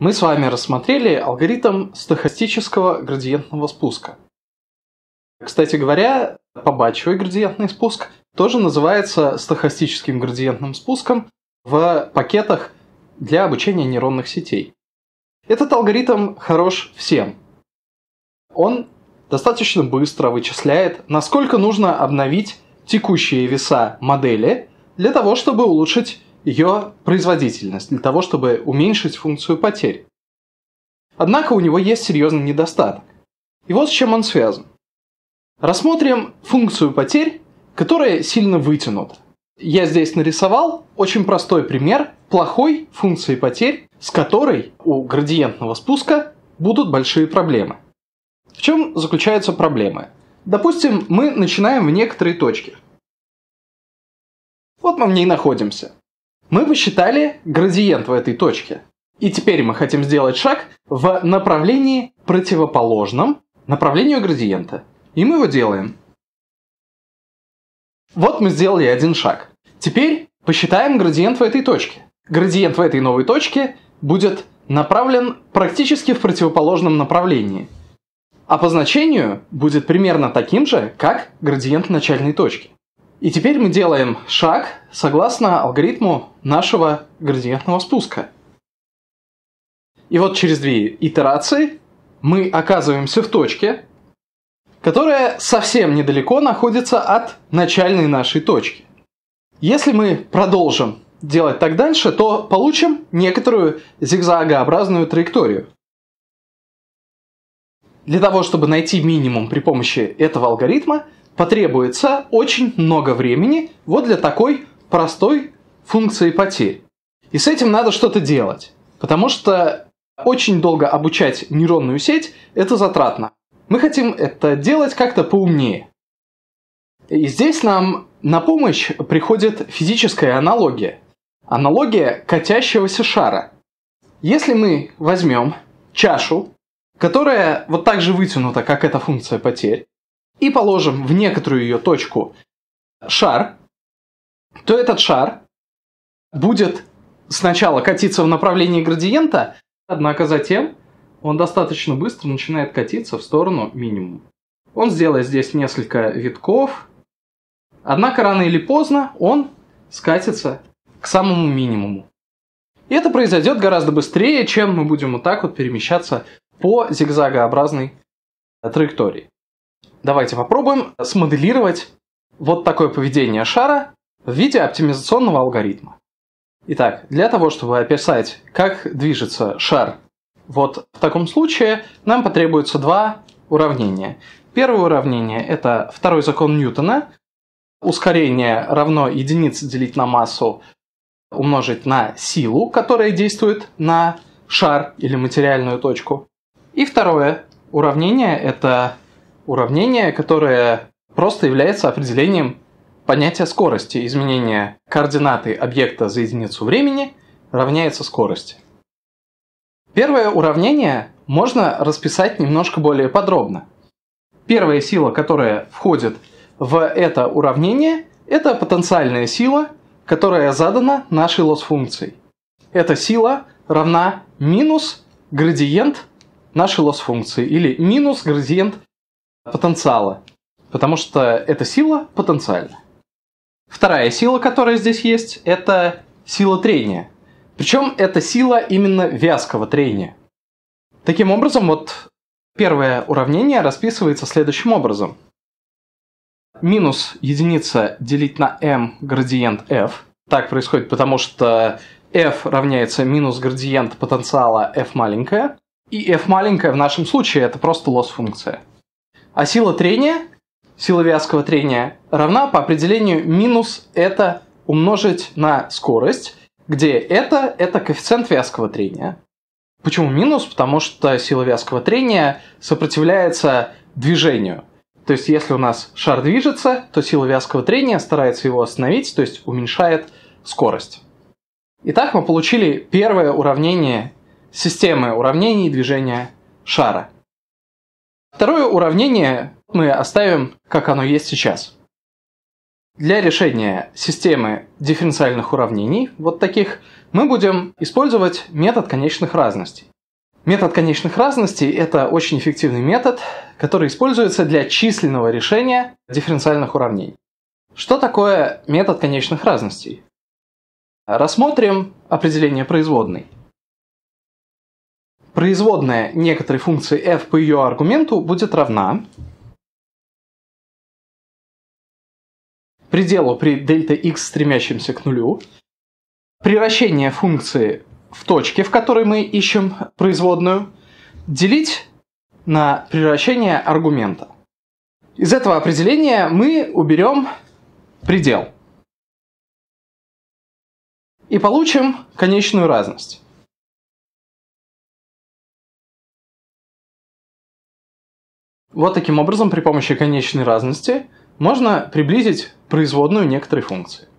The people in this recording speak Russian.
Мы с вами рассмотрели алгоритм стохастического градиентного спуска. Кстати говоря, побачивый градиентный спуск тоже называется стохастическим градиентным спуском в пакетах для обучения нейронных сетей. Этот алгоритм хорош всем. Он достаточно быстро вычисляет, насколько нужно обновить текущие веса модели для того, чтобы улучшить ее производительность для того, чтобы уменьшить функцию потерь. Однако у него есть серьезный недостаток. И вот с чем он связан. Рассмотрим функцию потерь, которая сильно вытянута. Я здесь нарисовал очень простой пример плохой функции потерь, с которой у градиентного спуска будут большие проблемы. В чем заключаются проблемы? Допустим, мы начинаем в некоторой точке. Вот мы в ней находимся. Мы посчитали градиент в этой точке. И теперь мы хотим сделать шаг в направлении противоположном направлению градиента. И мы его делаем. Вот мы сделали один шаг. Теперь посчитаем градиент в этой точке. Градиент в этой новой точке будет направлен практически в противоположном направлении. А по значению будет примерно таким же, как градиент начальной точки. И теперь мы делаем шаг согласно алгоритму нашего градиентного спуска. И вот через две итерации мы оказываемся в точке, которая совсем недалеко находится от начальной нашей точки. Если мы продолжим делать так дальше, то получим некоторую зигзагообразную траекторию. Для того, чтобы найти минимум при помощи этого алгоритма, потребуется очень много времени вот для такой простой функции потерь. И с этим надо что-то делать, потому что очень долго обучать нейронную сеть – это затратно. Мы хотим это делать как-то поумнее. И здесь нам на помощь приходит физическая аналогия. Аналогия катящегося шара. Если мы возьмем чашу, которая вот так же вытянута, как эта функция потерь, и положим в некоторую ее точку шар, то этот шар будет сначала катиться в направлении градиента, однако затем он достаточно быстро начинает катиться в сторону минимума. Он сделает здесь несколько витков, однако рано или поздно он скатится к самому минимуму. И это произойдет гораздо быстрее, чем мы будем вот так вот перемещаться по зигзагообразной траектории. Давайте попробуем смоделировать вот такое поведение шара в виде оптимизационного алгоритма. Итак, для того, чтобы описать, как движется шар, вот в таком случае нам потребуется два уравнения. Первое уравнение – это второй закон Ньютона. Ускорение равно единице делить на массу умножить на силу, которая действует на шар или материальную точку. И второе уравнение – это уравнение, которое просто является определением понятие скорости изменения координаты объекта за единицу времени равняется скорости. Первое уравнение можно расписать немножко более подробно. Первая сила, которая входит в это уравнение, это потенциальная сила, которая задана нашей лосс-функцией. Эта сила равна минус градиент нашей лосс-функции или минус градиент потенциала, потому что эта сила потенциальна. Вторая сила, которая здесь есть, это сила трения. Причем это сила именно вязкого трения. Таким образом, вот первое уравнение расписывается следующим образом. Минус единица делить на m градиент f. Так происходит, потому что f равняется минус градиент потенциала f маленькая. И f маленькая в нашем случае это просто лосс-функция. А сила трения сила вязкого трения равна по определению минус это умножить на скорость, где это – это коэффициент вязкого трения. Почему минус? Потому что сила вязкого трения сопротивляется движению. То есть, если у нас шар движется, то сила вязкого трения старается его остановить, то есть уменьшает скорость. Итак, мы получили первое уравнение системы уравнений движения шара – Второе уравнение мы оставим, как оно есть сейчас. Для решения системы дифференциальных уравнений, вот таких, мы будем использовать метод конечных разностей. Метод конечных разностей – это очень эффективный метод, который используется для численного решения дифференциальных уравнений. Что такое метод конечных разностей? Рассмотрим определение производной производная некоторой функции f по ее аргументу будет равна пределу при дельта x, стремящемся к нулю, превращение функции в точке, в которой мы ищем производную, делить на превращение аргумента. Из этого определения мы уберем предел. И получим конечную разность. Вот таким образом при помощи конечной разности можно приблизить производную некоторой функции.